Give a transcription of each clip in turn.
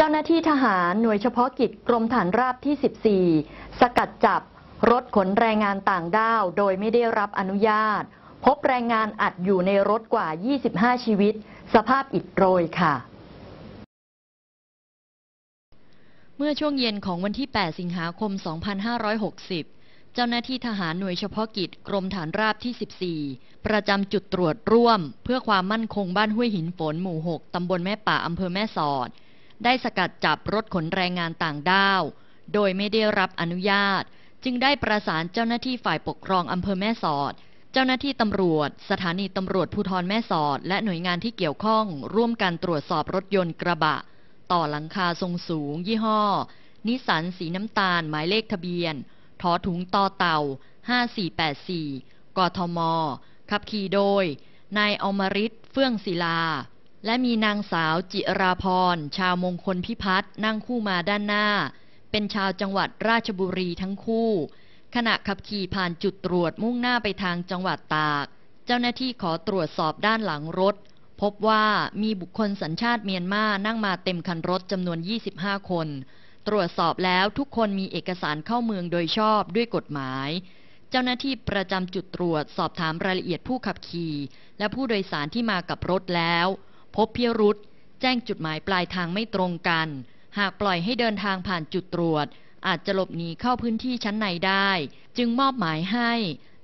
เจ้าหน้าที่ทหาร หน่วยเฉพาะกิจกรมฐานราบที่ 14 สกัดจับรถขนแรงงานต่างด้าวโดยไม่ได้รับอนุญาต พบแรงงานอัดอยู่ในรถกว่า 25 ชีวิตสภาพอิดโรยค่ะ เมื่อช่วงเย็นของวันที่ 8 สิงหาคม 2560 เจ้าหน้าที่ทหารหน่วยเฉพาะกิจกรมฐานราบที่ 14 ประจำจุดตรวจร่วม เพื่อความมั่นคงบ้านห้วยหินฝนหมู่ 6ตำบลแม่ป่าอำเภอแม่สอดได้สกัดจับรถขนแรงงานต่างด้าว โดยไม่ได้รับอนุญาต จึงได้ประสานเจ้าหน้าที่ฝ่ายปกครองอำเภอแม่สอด เจ้าหน้าที่ตำรวจ สถานีตำรวจภูธรแม่สอด และหน่วยงานที่เกี่ยวข้อง ร่วมกันตรวจสอบรถยนต์กระบะ ต่อหลังคาทรงสูงยี่ห้อ นิสันสีน้ำตาลหมายเลขทะเบียน ทอถุงต่อเต่า 5484กทมขับขี่โดยนายอมริตเฟื่องศิลาและมีนางสาวจิราพรชาวมงคลพิพัฒน์นั่งคู่มาด้านหน้า เป็นชาวจังหวัดราชบุรีทั้งคู่ ขณะขับขี่ผ่านจุดตรวจมุ่งหน้าไปทางจังหวัดตาก เจ้าหน้าที่ขอตรวจสอบด้านหลังรถ พบว่ามีบุคคลสัญชาติเมียนมานั่งมาเต็มคันรถจำนวน 25 คน ตรวจสอบแล้วทุกคนมีเอกสารเข้าเมืองโดยชอบด้วยกฎหมาย เจ้าหน้าที่ประจำจุดตรวจสอบถามรายละเอียดผู้ขับขี่ และผู้โดยสารที่มากับรถแล้วพบพิรุษแจ้งจุดหมายปลายทางไม่ตรงกัน หากปล่อยให้เดินทางผ่านจุดตรวจ อาจจะหลบหนีเข้าพื้นที่ชั้นในได้ จึงมอบหมายให้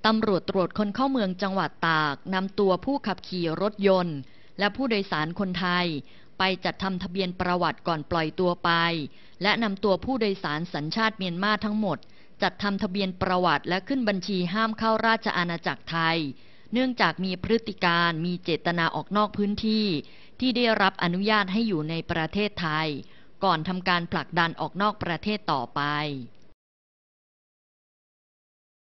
ตำรวจตรวจคนเข้าเมืองจังหวัดตาก นำตัวผู้ขับขี่รถยนต์ และผู้โดยสารคนไทยไปจัดทำทะเบียนประวัติก่อนปล่อยตัวไป และนำตัวผู้โดยสารสัญชาติเมียนมาทั้งหมด จัดทำทะเบียนประวัติและขึ้นบัญชีห้ามเข้าราชอาณาจักรไทยเนื่องจากมีพฤติการมีเจตนาออกนอกพื้นที่ ที่ได้รับอนุญาตให้อยู่ในประเทศไทย ก่อนทำการผลักดันออกนอกประเทศต่อไป